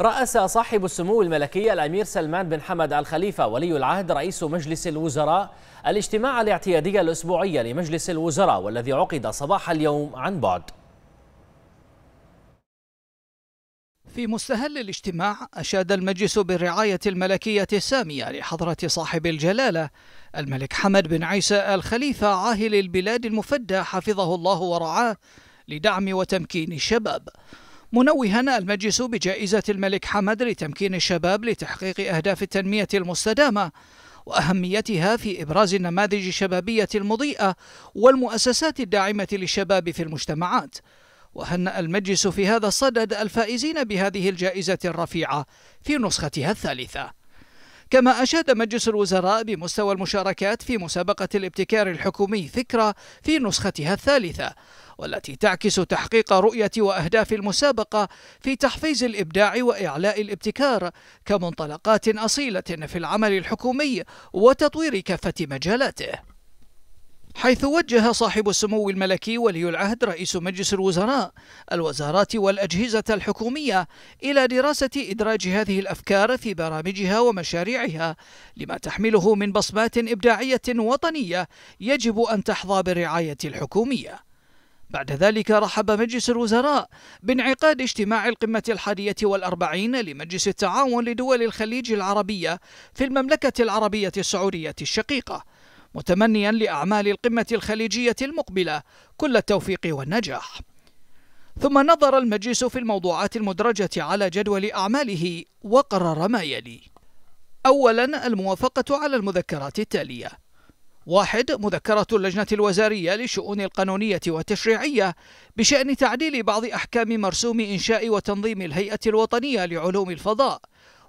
رأس صاحب السمو الملكي الأمير سلمان بن حمد الخليفة ولي العهد رئيس مجلس الوزراء الاجتماع الاعتيادي الأسبوعي لمجلس الوزراء والذي عقد صباح اليوم عن بعد في مستهل الاجتماع أشاد المجلس بالرعاية الملكية السامية لحضرة صاحب الجلالة الملك حمد بن عيسى آل خليفة عاهل البلاد المفدى حفظه الله ورعاه لدعم وتمكين الشباب منوها المجلس بجائزة الملك حمد لتمكين الشباب لتحقيق أهداف التنمية المستدامة وأهميتها في إبراز النماذج الشبابية المضيئة والمؤسسات الداعمة للشباب في المجتمعات وهنأ المجلس في هذا الصدد الفائزين بهذه الجائزة الرفيعة في نسختها الثالثة كما أشاد مجلس الوزراء بمستوى المشاركات في مسابقة الابتكار الحكومي فكرة في نسختها الثالثة والتي تعكس تحقيق رؤية وأهداف المسابقة في تحفيز الإبداع وإعلاء الابتكار كمنطلقات أصيلة في العمل الحكومي وتطوير كافة مجالاته حيث وجه صاحب السمو الملكي ولي العهد رئيس مجلس الوزراء الوزارات والأجهزة الحكومية إلى دراسة إدراج هذه الأفكار في برامجها ومشاريعها لما تحمله من بصمات إبداعية وطنية يجب أن تحظى بالرعاية الحكومية بعد ذلك رحب مجلس الوزراء بانعقاد اجتماع القمة الحادية والأربعين لمجلس التعاون لدول الخليج العربية في المملكة العربية السعودية الشقيقة متمنيا لأعمال القمة الخليجية المقبلة كل التوفيق والنجاح ثم نظر المجلس في الموضوعات المدرجة على جدول أعماله وقرر ما يلي أولا الموافقة على المذكرات التالية واحد مذكرة اللجنة الوزارية للشؤون القانونية والتشريعية بشأن تعديل بعض أحكام مرسوم إنشاء وتنظيم الهيئة الوطنية لعلوم الفضاء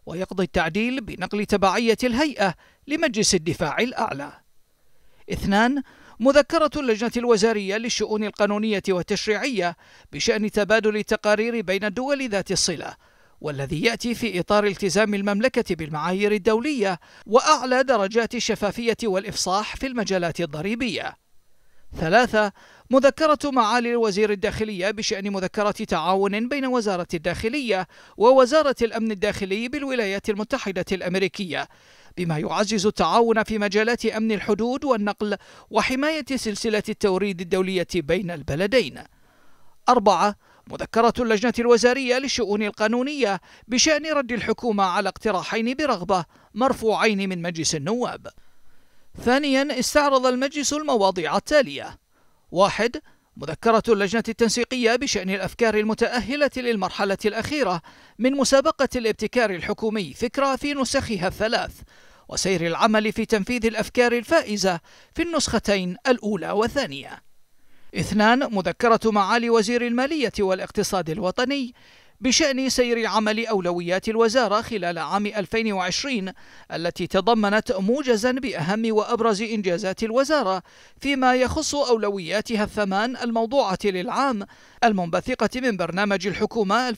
ويقضي التعديل بنقل تبعية الهيئة لمجلس الدفاع الأعلى اثنان مذكرة اللجنة الوزارية للشؤون القانونية والتشريعية بشأن تبادل التقارير بين الدول ذات الصلة والذي يأتي في إطار التزام المملكة بالمعايير الدولية وأعلى درجات الشفافية والإفصاح في المجالات الضريبية. ثلاثة مذكرة معالي وزير الداخلية بشأن مذكرة تعاون بين وزارة الداخلية ووزارة الأمن الداخلي بالولايات المتحدة الأمريكية بما يعزز التعاون في مجالات أمن الحدود والنقل وحماية سلسلة التوريد الدولية بين البلدين. أربعة مذكرة اللجنة الوزارية للشؤون القانونية بشأن رد الحكومة على اقتراحين برغبة مرفوعين من مجلس النواب. ثانيا استعرض المجلس المواضيع التالية: واحد مذكرة اللجنة التنسيقية بشأن الأفكار المتأهلة للمرحلة الأخيرة من مسابقة الابتكار الحكومي فكرة في نسخها الثلاث، وسير العمل في تنفيذ الأفكار الفائزة في النسختين الأولى والثانية. اثنان مذكرة معالي وزير المالية والاقتصاد الوطني بشأن سير عمل أولويات الوزارة خلال عام 2020 التي تضمنت موجزا بأهم وأبرز إنجازات الوزارة فيما يخص أولوياتها الثمان الموضوعة للعام المنبثقة من برنامج الحكومة 2019-2022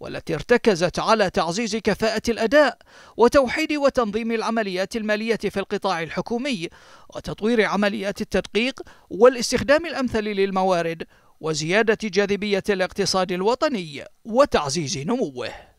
والتي ارتكزت على تعزيز كفاءة الأداء وتوحيد وتنظيم العمليات المالية في القطاع الحكومي وتطوير عمليات التدقيق والاستخدام الأمثل للموارد وزيادة جاذبية الاقتصاد الوطني وتعزيز نموه